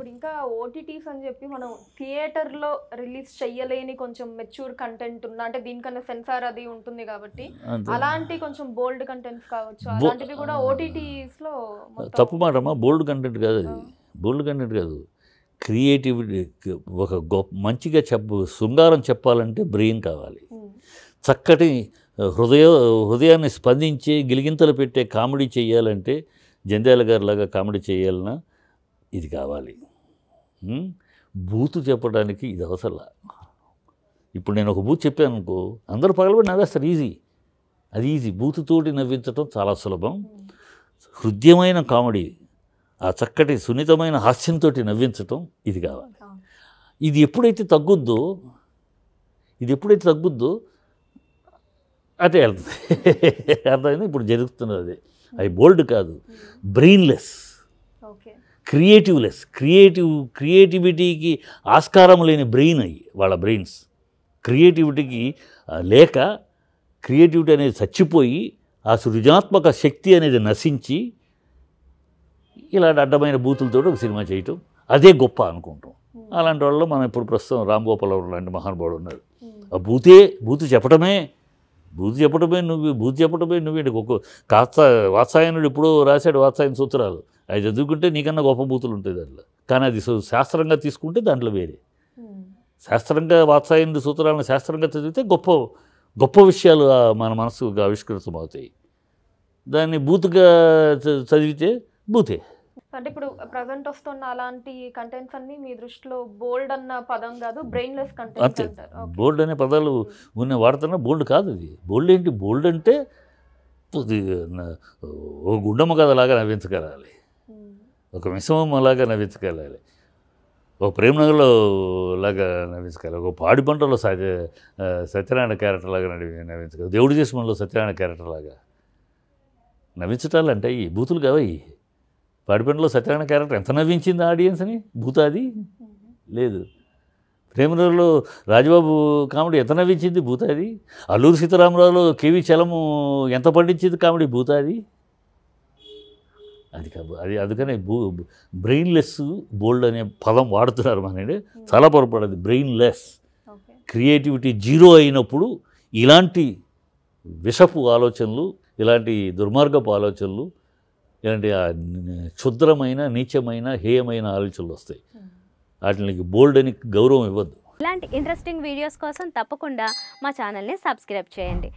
ఇప్పుడు ఇంకా ఓటీటీస్ అని చెప్పి మనం థియేటర్లో రిలీజ్ చెయ్యలేని కొంచెం మెచ్యూర్ కంటెంట్ ఉన్న అంటే దీనికన్నా సెన్సార్ అది ఉంటుంది కాబట్టి అలాంటి కొంచెం బోల్డ్ కంటెంట్స్ కావచ్చు అలాంటివి కూడా ఓటీటీస్లో తప్పు మాటమ్మా బోల్డ్ కంటెంట్ కాదు అది బోల్డ్ కంటెంట్ కాదు క్రియేటివిటీ ఒక గొప్ప మంచిగా చెప్ప శృంగారం చెప్పాలంటే బ్రెయిన్ కావాలి చక్కటి హృదయ హృదయాన్ని స్పందించి గిలిగింతలు పెట్టే కామెడీ చేయాలంటే జంధ్యాల లాగా కామెడీ చేయాలన్నా ఇది కావాలి బూతు చెప్పడానికి ఇది అవసరం ఇప్పుడు నేను ఒక బూత్ చెప్పాను అనుకో అందరూ పగలబడి నవ్వేస్తారు ఈజీ అది ఈజీ బూతుతోటి నవ్వించడం చాలా సులభం హృదయమైన కామెడీ ఆ చక్కటి సున్నితమైన హాస్యంతో నవ్వించటం ఇది కావాలి ఇది ఎప్పుడైతే తగ్గుద్దో ఇది ఎప్పుడైతే తగ్గుద్దో అదే వెళ్తుంది అర్థమైంది ఇప్పుడు జరుగుతున్నది అది బోల్డ్ కాదు బ్రెయిన్లెస్ క్రియేటివ్లెస్ క్రియేటివ్ క్రియేటివిటీకి ఆస్కారం లేని బ్రెయిన్ అయ్యి వాళ్ళ బ్రెయిన్స్ క్రియేటివిటీకి లేక క్రియేటివిటీ అనేది చచ్చిపోయి ఆ సృజనాత్మక శక్తి అనేది నశించి ఇలాంటి అడ్డమైన బూతులతో ఒక సినిమా చేయటం అదే గొప్ప అనుకుంటాం అలాంటి వాళ్ళు మనం ఇప్పుడు ప్రస్తుతం రామ్ గోపాల్ లాంటి మహానుభావుడు ఉన్నాడు ఆ బూతే బూతు చెప్పడమే బూతు చెప్పడమే నువ్వు బూతు చెప్పడమే నువ్వేంటి ఒక్క కాస్త వాత్సాయనుడు ఎప్పుడో రాశాడు వాత్సాయన సూత్రాలు అది చదువుకుంటే నీకన్నా గొప్ప బూతులు ఉంటాయి దాంట్లో కానీ అది శాస్త్రంగా తీసుకుంటే దాంట్లో వేరే శాస్త్రంగా వాత్సాయన సూత్రాలను శాస్త్రంగా చదివితే గొప్ప గొప్ప విషయాలు మన మనసు అవుతాయి దాన్ని బూతుగా చదివితే బూతే అంటే ఇప్పుడు ప్రజెంట్ వస్తున్న అలాంటి కంటెంట్స్ అన్ని మీ దృష్టిలో బోల్డ్ అన్న పదం కాదు బ్రెయిన్లెస్ కంటెంట్ అంతే బోల్డ్ అనే పదాలు ఉన్న వాడుతున్నా బోల్డ్ కాదు అది బోల్డ్ ఏంటి బోల్డ్ అంటే ఓ గుండమ్మ కథలాగా నవ్వించగలాలి ఒక మిశ్రమం అలాగా నవ్వించగలాలి ఒక ప్రేమనగర్లో లాగా నవ్వించగలి ఒక పాడి పంటలో సత్య సత్యనారాయణ క్యారెక్టర్ లాగా నడివి నవ్వించగలరు దేవుడి దేశంలో సత్యనారాయణ క్యారెక్టర్ లాగా నవ్వించటాలు అంటే ఈ బూతులు కావాయి పాడి పంటలో సత్యనారాయణ క్యారెక్టర్ ఎంత నవ్వించింది ఆడియన్స్ని భూతాది లేదు ప్రేమనగర్లో రాజబాబు కామెడీ ఎంత నవ్వించింది భూతాది అల్లూరు సీతారామరావులో కేవీ చలము ఎంత పండించింది కామెడీ భూతాది అది కాదు అది అందుకనే బూ బ్రెయిన్లెస్ బోల్డ్ అనే పదం వాడుతున్నారు మన చాలా పొరపడదు బ్రెయిన్లెస్ క్రియేటివిటీ జీరో అయినప్పుడు ఇలాంటి విషపు ఆలోచనలు ఇలాంటి దుర్మార్గపు ఆలోచనలు ఇలాంటి క్షుద్రమైన నీచమైన హేయమైన ఆలోచనలు వస్తాయి వాటికి బోల్డ్ అని గౌరవం ఇవ్వద్దు ఇలాంటి ఇంట్రెస్టింగ్ వీడియోస్ కోసం తప్పకుండా మా ఛానల్ని సబ్స్క్రైబ్ చేయండి